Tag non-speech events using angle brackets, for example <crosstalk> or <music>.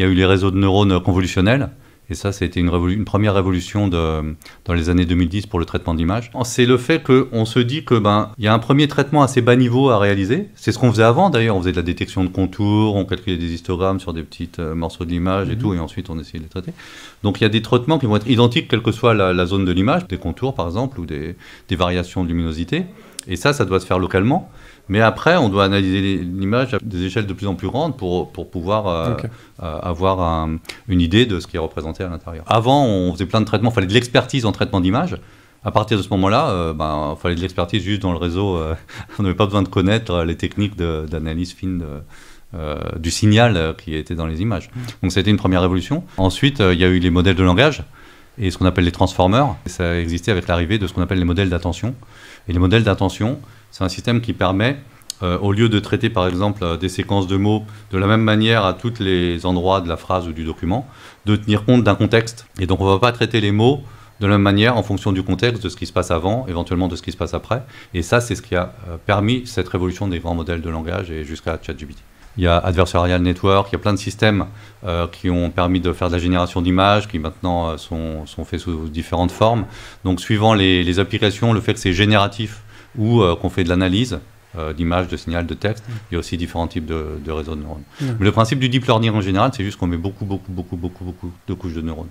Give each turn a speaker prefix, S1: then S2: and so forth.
S1: il y a eu les réseaux de neurones convolutionnels. Et ça, c'était une, une, première révolution de, dans les années 2010 pour le traitement d'image. C'est le fait qu'on se dit que ben il y a un premier traitement assez bas niveau à réaliser. C'est ce qu'on faisait avant d'ailleurs. On faisait de la détection de contours, on calculait des histogrammes sur des petits euh, morceaux de l'image et mhm. tout, et ensuite on essayait de les traiter. Donc il y a des traitements qui vont être identiques quelle que soit la, zone de l'image, des contours par exemple ou des variations de luminosité. Et ça, ça doit se faire localement. Mais après, on doit analyser l'image à des échelles de plus en plus grandes pour, pouvoir euh, euh, avoir une idée de ce qui est représenté à l'intérieur. Avant, on faisait plein de traitements, il fallait de l'expertise en traitement d'image. À partir de ce moment-là, il euh, ben, fallait de l'expertise juste dans le réseau. <laughs> on n'avait pas besoin de connaître les techniques d'analyse fine du signal qui était dans les images. Mmh. Donc ça a été une première révolution. Ensuite, il y a eu les modèles de langage et ce qu'on appelle les transformers. Et ça existé avec l'arrivée de ce qu'on appelle les modèles d'attention. Et les modèles d'attention, c'est un système qui permet, euh, au lieu de traiter par exemple euh, des séquences de mots de la même manière à tous les endroits de la phrase ou du document, de tenir compte d'un contexte. Et donc on ne va pas traiter les mots de la même manière en fonction du contexte, de ce qui se passe avant, éventuellement de ce qui se passe après. Et ça, c'est ce qui a euh, permis cette révolution des grands modèles de langage et jusqu'à ChatGPT il y a Adversarial Network, il y a plein de systèmes euh, qui ont permis de faire de la génération d'images, qui maintenant euh, sont, sont, faits sous différentes formes. Donc suivant les, applications, le fait que c'est génératif ou euh, qu'on fait de l'analyse euh, d'images, de signal, de texte, mm. il y a aussi différents types de, réseaux de neurones. Mm. le principe du deep learning en général, c'est juste qu'on met beaucoup, beaucoup, beaucoup, beaucoup, beaucoup de couches de neurones.